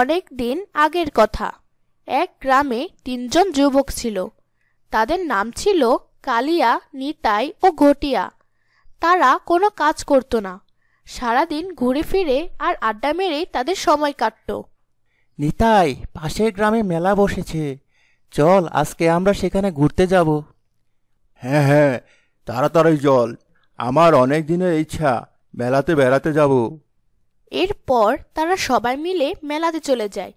অনেক দিন আগের কথা এক গ্রামে তিনজন যুবক ছিল তাদের নাম ছিল কালিয়া নিতাই ও ঘটিয়া তারা কোনো কাজ করত না সারাদিন ঘুরে ফিরে আর আড্ডা মেরে তাদের সময় কাটত নিতাই পাশের গ্রামে মেলা বসেছে চল আজকে আমরা সেখানে ঘুরতে যাব হ্যাঁ হ্যাঁ তাড়াতাড়ি জল আমার অনেক দিনের ইচ্ছা মেলাতে বেড়াতে যাব এরপর তারা সবাই মিলে মেলাতে চলে যায়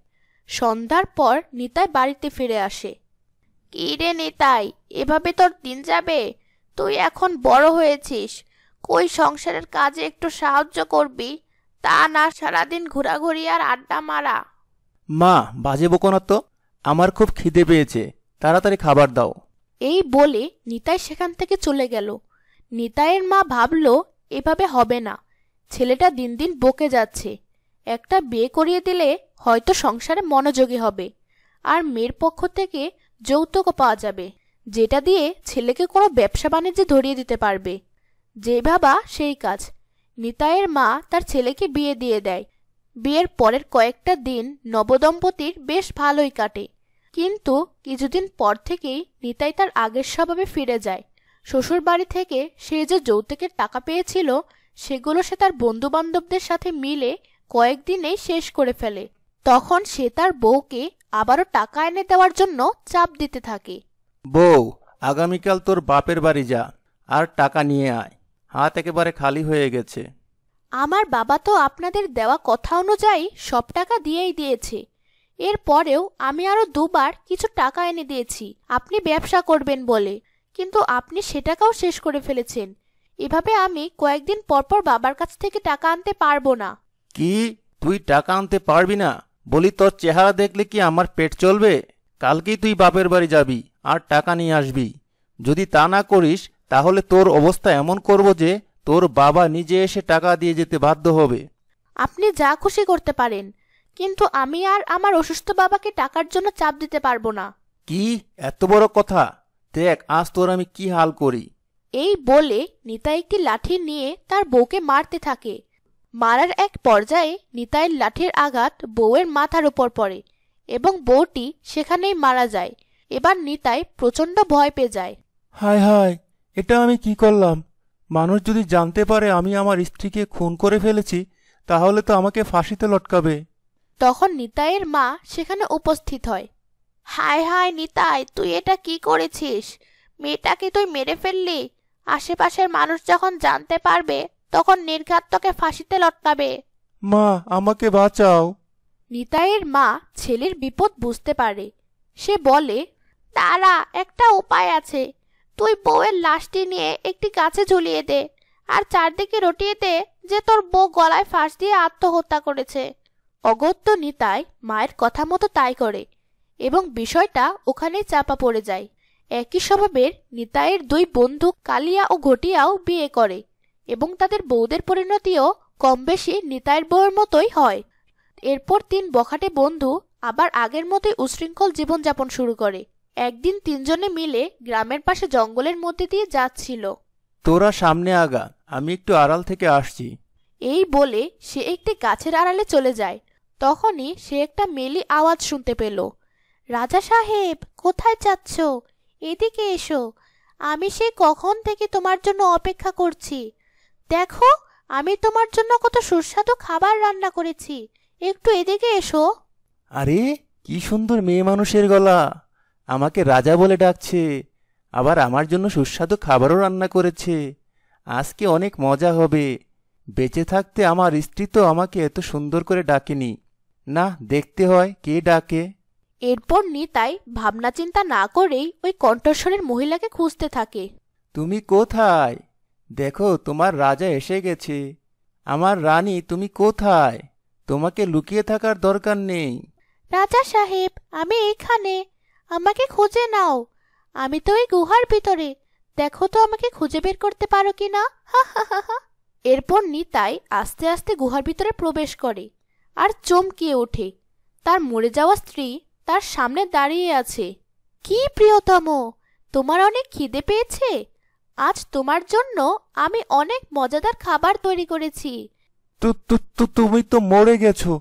সন্ধ্যার পর নিতাই বাড়িতে ফিরে আসে কী রে নিতাই এভাবে তোর দিন যাবে তুই এখন বড় হয়েছিস কই সংসারের কাজে একটু সাহায্য করবি তা না সারাদিন ঘোরাঘুরি আর আড্ডা মারা মা বাজে বকোনা তো আমার খুব খিদে পেয়েছে তাড়াতাড়ি খাবার দাও এই বলে নিতাই সেখান থেকে চলে গেল নিতাইয়ের মা ভাবল এভাবে হবে না ছেলেটা দিন দিন বকে যাচ্ছে একটা বিয়ে করিয়ে দিলে হয়তো সংসারে মনোযোগী হবে আর মেয়ের পক্ষ থেকে যৌতুকও পাওয়া যাবে যেটা দিয়ে ছেলেকে কোনো ব্যবসা বাণিজ্যে ধরিয়ে দিতে পারবে যে ভাবা সেই কাজ নিতায়ের মা তার ছেলেকে বিয়ে দিয়ে দেয় বিয়ের পরের কয়েকটা দিন নবদম্পতির বেশ ভালোই কাটে কিন্তু কিছুদিন পর থেকেই নিতাই তার আগের স্বভাবে ফিরে যায় শ্বশুর বাড়ি থেকে সে যে যৌতুকের টাকা পেয়েছিল সেগুলো সে তার বন্ধুবান্ধবদের সাথে মিলে কয়েকদিনেই শেষ করে ফেলে তখন সে তার বউকে আবারও টাকা এনে দেওয়ার জন্য চাপ দিতে থাকে বউ আগামীকাল তোর বাপের বাড়ি যা আর টাকা নিয়ে আয় হাত একেবারে খালি হয়ে গেছে আমার বাবা তো আপনাদের দেওয়া কথা অনুযায়ী সব টাকা দিয়েই দিয়েছে এরপরেও আমি আরও দুবার কিছু টাকা এনে দিয়েছি আপনি ব্যবসা করবেন বলে কিন্তু আপনি সে টাকাও শেষ করে ফেলেছেন এভাবে আমি কয়েকদিন পরপর বাবার কাছ থেকে টাকা আনতে পারবো না কি তুই টাকা আনতে পারবি না বলি তোর চেহারা দেখলে কি আমার পেট চলবে কালকেই তুই বাপের বাড়ি যাবি আর টাকা নিয়ে আসবি যদি তা না করিস তাহলে তোর অবস্থা এমন করব যে তোর বাবা নিজে এসে টাকা দিয়ে যেতে বাধ্য হবে আপনি যা খুশি করতে পারেন কিন্তু আমি আর আমার অসুস্থ বাবাকে টাকার জন্য চাপ দিতে পারবো না কি এত বড় কথা দেখ আজ তোর আমি কি হাল করি এই বলে নিতাই একটি লাঠি নিয়ে তার বউকে মারতে থাকে মারার এক পর্যায়ে নিতাইয়ের লাঠির আঘাত বউয়ের মাথার উপর পড়ে এবং বউটি সেখানেই মারা যায় এবার নিতাই প্রচণ্ড ভয় পেয়ে যায় হায় হায় এটা আমি কি করলাম মানুষ যদি জানতে পারে আমি আমার স্ত্রীকে খুন করে ফেলেছি তাহলে তো আমাকে ফাঁসিতে লটকাবে তখন নিতাইয়ের মা সেখানে উপস্থিত হয় হায় হায় নিতাই তুই এটা কি করেছিস মেয়েটাকে তুই মেরে ফেললি আশেপাশের মানুষ যখন জানতে পারবে তখন নির্ঘাতকে ফাঁসিতে লটকাবে মা আমাকে বাঁচাও নিতাইয়ের মা ছেলের বিপদ বুঝতে পারে সে বলে তারা একটা উপায় আছে তুই বউয়ের লাশটি নিয়ে একটি গাছে ঝুলিয়ে দে আর চারদিকে রটিয়ে দে যে তোর বউ গলায় ফাঁস দিয়ে আত্মহত্যা করেছে অগত্য নিতাই মায়ের কথা মতো তাই করে এবং বিষয়টা ওখানেই চাপা পড়ে যায় একই স্বভাবের নিতাইয়ের দুই বন্ধু কালিয়া ও ঘটিয়াও বিয়ে করে এবং তাদের বৌদের পরিণতিও কম বেশি নিতাইয়ের বউয়ের মতোই হয় এরপর তিন বখাটে বন্ধু আবার আগের মতোই উশৃঙ্খল জীবনযাপন শুরু করে একদিন তিনজনে মিলে গ্রামের পাশে জঙ্গলের মধ্যে দিয়ে যাচ্ছিল তোরা সামনে আগা আমি একটু আড়াল থেকে আসছি এই বলে সে একটি গাছের আড়ালে চলে যায় তখনই সে একটা মেলি আওয়াজ শুনতে পেল রাজা সাহেব কোথায় যাচ্ছ এদিকে এসো আমি সে কখন থেকে তোমার জন্য অপেক্ষা করছি দেখো আমি তোমার জন্য কত সুস্বাদু খাবার রান্না করেছি একটু এদিকে এসো আরে কি সুন্দর মেয়ে মানুষের গলা আমাকে রাজা বলে ডাকছে আবার আমার জন্য সুস্বাদু খাবারও রান্না করেছে আজকে অনেক মজা হবে বেঁচে থাকতে আমার স্ত্রী তো আমাকে এত সুন্দর করে ডাকেনি না দেখতে হয় কে ডাকে এরপর নিতাই ভাবনা চিন্তা না করেই ওই কণ্ঠস্বরের মহিলাকে খুঁজতে থাকে তুমি কোথায় দেখো তোমার রাজা এসে গেছে আমার রানী তুমি কোথায় তোমাকে লুকিয়ে থাকার দরকার নেই রাজা সাহেব আমি এখানে আমাকে খুঁজে নাও আমি তো ওই গুহার ভিতরে দেখো তো আমাকে খুঁজে বের করতে পারো কি না এরপর নিতাই আস্তে আস্তে গুহার ভিতরে প্রবেশ করে আর চমকিয়ে ওঠে তার মরে যাওয়া স্ত্রী তার সামনে দাঁড়িয়ে আছে কি প্রিয়তম তোমার অনেক খিদে পেয়েছে আজ তোমার জন্য আমি অনেক মজাদার খাবার তৈরি করেছি তুমি তো মরে গেছো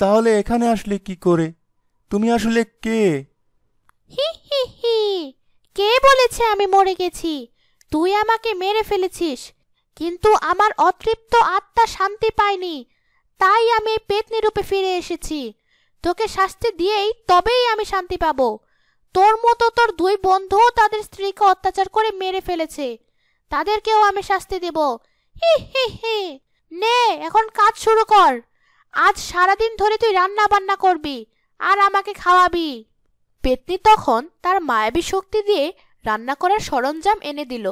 তাহলে এখানে আসলে কি করে তুমি আসলে কে হি হি হি কে বলেছে আমি মরে গেছি তুই আমাকে মেরে ফেলেছিস কিন্তু আমার অতৃপ্ত আত্মা শান্তি পায়নি তাই আমি পেতনি রূপে ফিরে এসেছি তোকে শাস্তি দিয়েই তবেই আমি শান্তি পাবো তোর মতো তোর দুই বন্ধু তাদের স্ত্রীকে অত্যাচার করে মেরে ফেলেছে তাদেরকেও আমি শাস্তি দেব হি হি নে এখন কাজ শুরু কর আজ সারাদিন ধরে তুই রান্না বান্না করবি আর আমাকে খাওয়াবি পেতনি তখন তার মায়াবী শক্তি দিয়ে রান্না করার সরঞ্জাম এনে দিল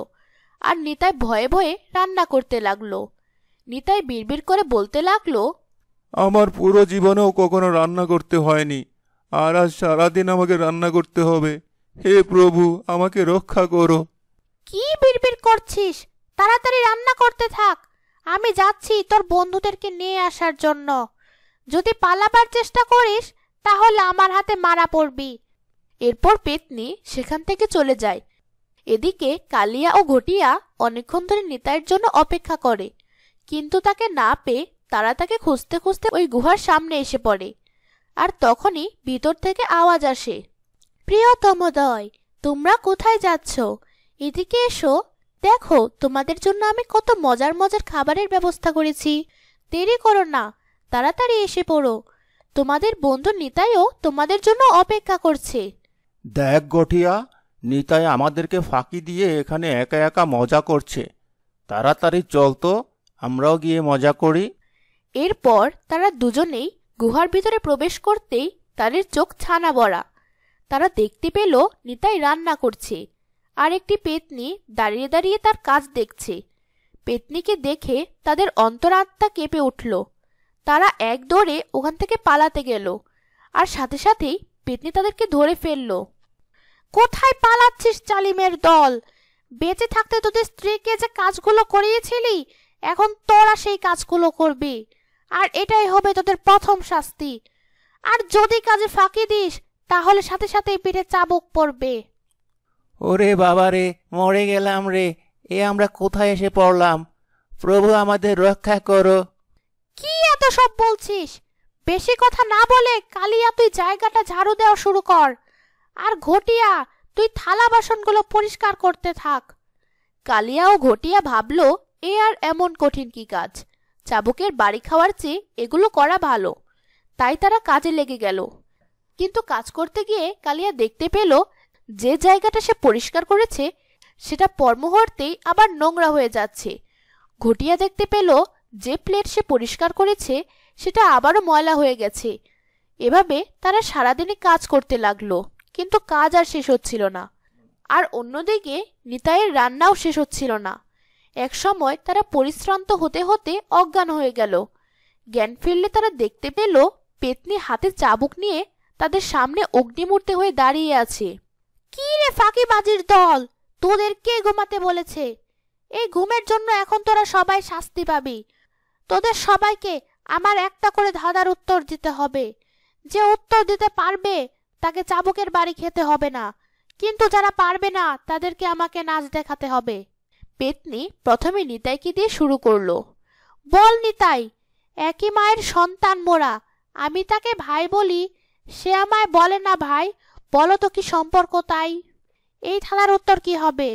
আর নিতাই ভয়ে ভয়ে রান্না করতে লাগলো নিতাই বিড়বিড় করে বলতে লাগলো আমার পুরো জীবনেও কখনো রান্না করতে হয়নি আর আজ সারাদিন আমাকে রান্না করতে হবে হে প্রভু আমাকে রক্ষা করো কি বিড়বিড় করছিস তাড়াতাড়ি রান্না করতে থাক আমি যাচ্ছি তোর বন্ধুদেরকে নিয়ে আসার জন্য যদি পালাবার চেষ্টা করিস তাহলে আমার হাতে মারা পড়বি এরপর পেতনি সেখান থেকে চলে যায় এদিকে কালিয়া ও ঘটিয়া অনেকক্ষণ ধরে নিতাইয়ের জন্য অপেক্ষা করে কিন্তু তাকে না পেয়ে তারা তাকে খুঁজতে খুঁজতে ওই গুহার সামনে এসে পড়ে আর তখনই ভিতর থেকে আওয়াজ আসে দয় তোমরা কোথায় যাচ্ছ এদিকে এসো দেখো তোমাদের জন্য আমি কত মজার মজার খাবারের ব্যবস্থা করেছি দেরি করো না তাড়াতাড়ি এসে পড়ো তোমাদের বন্ধু নিতাইও তোমাদের জন্য অপেক্ষা করছে দেখ গঠিয়া নিতাই আমাদেরকে ফাঁকি দিয়ে এখানে একা একা মজা করছে তাড়াতাড়ি চল তো আমরাও গিয়ে মজা করি এরপর তারা দুজনেই গুহার ভিতরে প্রবেশ করতেই তাদের চোখ ছানা বড়া তারা দেখতে পেল নিতাই রান্না করছে আর একটি পেতনি দাঁড়িয়ে দাঁড়িয়ে তার কাজ দেখছে পেতনিকে দেখে তাদের অন্তরাত্মা কেঁপে উঠল তারা এক দৌড়ে ওখান থেকে পালাতে গেল আর সাথে সাথেই পেতনি তাদেরকে ধরে ফেলল কোথায় পালাচ্ছিস চালিমের দল বেঁচে থাকতে তোদের স্ত্রীকে যে কাজগুলো করিয়েছিলি এখন তোরা সেই কাজগুলো করবি আর এটাই হবে তোদের প্রথম শাস্তি আর যদি কাজে ফাঁকি দিস তাহলে সাথে সাথেই পিঠে চাবুক পড়বে ওরে বাবা রে মরে গেলাম রে এ আমরা কোথায় এসে পড়লাম প্রভু আমাদের রক্ষা করো কি এত সব বলছিস বেশি কথা না বলে কালিয়া তুই জায়গাটা ঝাড়ু দেওয়া শুরু কর আর ঘটিয়া তুই থালা বাসনগুলো পরিষ্কার করতে থাক কালিয়া ও ঘটিয়া ভাবল এ আর এমন কঠিন কি কাজ চাবুকের বাড়ি খাওয়ার চেয়ে এগুলো করা ভালো তাই তারা কাজে লেগে গেল কিন্তু কাজ করতে গিয়ে কালিয়া দেখতে পেল যে জায়গাটা সে পরিষ্কার করেছে সেটা পরমুহূর্তেই আবার নোংরা হয়ে যাচ্ছে ঘটিয়া দেখতে পেল যে প্লেট সে পরিষ্কার করেছে সেটা আবারও ময়লা হয়ে গেছে এভাবে তারা সারাদিনই কাজ করতে লাগলো কিন্তু কাজ আর শেষ হচ্ছিল না আর অন্যদিকে নিতাইয়ের রান্নাও শেষ হচ্ছিল না এক সময় তারা পরিশ্রান্ত হতে হতে অজ্ঞান হয়ে গেল জ্ঞান ফিরলে তারা দেখতে পেল পেতনি হাতে চাবুক নিয়ে তাদের সামনে অগ্নিমূর্তে হয়ে দাঁড়িয়ে আছে কি রে ফাঁকি বাজির দল তোদের কে ঘুমাতে বলেছে এই ঘুমের জন্য এখন তোরা সবাই শাস্তি পাবি তোদের সবাইকে আমার একটা করে ধাঁধার উত্তর দিতে হবে যে উত্তর দিতে পারবে তাকে চাবুকের বাড়ি খেতে হবে না কিন্তু যারা পারবে না তাদেরকে আমাকে নাচ দেখাতে হবে পেতনি প্রথমে নিতাইকে দিয়ে শুরু করল বল নিতাই একই মায়ের সন্তান মোরা আমি তাকে ভাই বলি সে আমায় বলে না ভাই বলো তো কি সম্পর্ক তাই এই থানার উত্তর কি হবে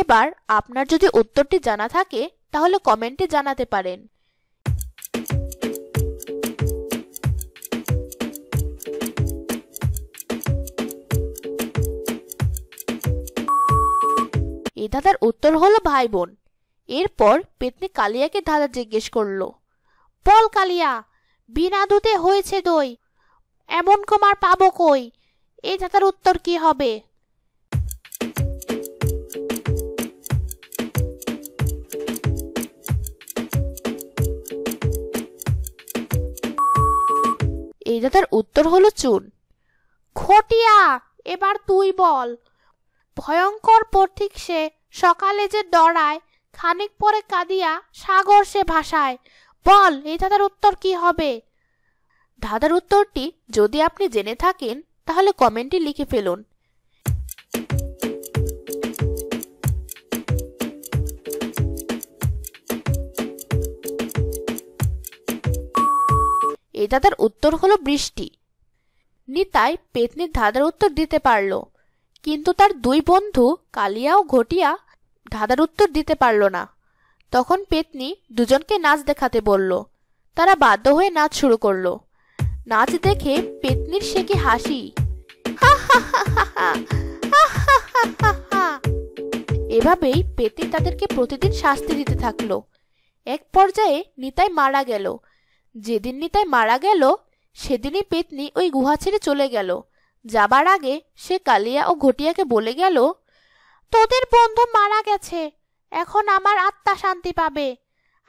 এবার আপনার যদি উত্তরটি জানা থাকে তাহলে কমেন্টে জানাতে পারেন এ দাদার উত্তর হলো ভাই বোন এরপর পেতনি কালিয়াকে দাদা জিজ্ঞেস করলো বল কালিয়া বিনা দুধে হয়েছে দই এমন কুমার পাবো কই এই দাদার উত্তর কি হবে এই দাদার উত্তর হলো চুন খটিয়া এবার তুই বল ভয়ঙ্কর পথিক সে সকালে যে ডরায় খানিক পরে কাঁদিয়া সাগর সে ভাসায় বল এই দাদার উত্তর কি হবে ধাঁধার উত্তরটি যদি আপনি জেনে থাকেন তাহলে কমেন্টে লিখে ফেলুন এই দাদার উত্তর হলো বৃষ্টি নিতাই পেতনির ধাদার উত্তর দিতে পারলো কিন্তু তার দুই বন্ধু কালিয়া ও ঘটিয়া ধাঁধার উত্তর দিতে পারল না তখন পেতনি দুজনকে নাচ দেখাতে বলল তারা বাধ্য হয়ে নাচ শুরু করল নাচ দেখে পেতনির সে কি হাসি এভাবেই পেতনি তাদেরকে প্রতিদিন শাস্তি দিতে থাকলো এক পর্যায়ে নিতাই মারা গেল যেদিন নিতাই মারা গেল সেদিনই পেতনি ওই গুহা ছেড়ে চলে গেল যাবার আগে সে কালিয়া ও ঘটিয়াকে বলে গেল তোদের বন্ধু মারা গেছে এখন আমার আত্মা শান্তি পাবে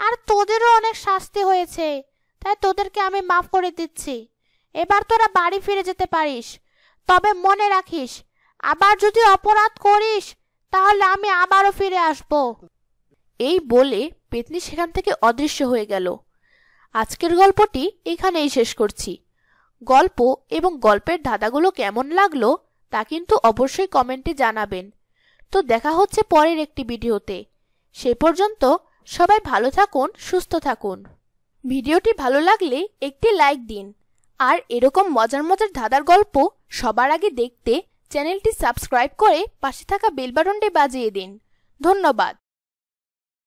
আর তোদেরও অনেক শাস্তি হয়েছে তাই তোদেরকে আমি মাফ করে দিচ্ছি এবার তোরা বাড়ি ফিরে যেতে পারিস তবে মনে রাখিস আবার যদি অপরাধ করিস তাহলে আমি আবারও ফিরে আসব এই বলে পেতনি সেখান থেকে অদৃশ্য হয়ে গেল আজকের গল্পটি এখানেই শেষ করছি গল্প এবং গল্পের ধাঁধাগুলো কেমন লাগলো তা কিন্তু অবশ্যই কমেন্টে জানাবেন তো দেখা হচ্ছে পরের একটি ভিডিওতে সে পর্যন্ত সবাই ভালো থাকুন সুস্থ থাকুন ভিডিওটি ভালো লাগলে একটি লাইক দিন আর এরকম মজার মজার ধাঁধার গল্প সবার আগে দেখতে চ্যানেলটি সাবস্ক্রাইব করে পাশে থাকা বেলবাটনটি বাজিয়ে দিন ধন্যবাদ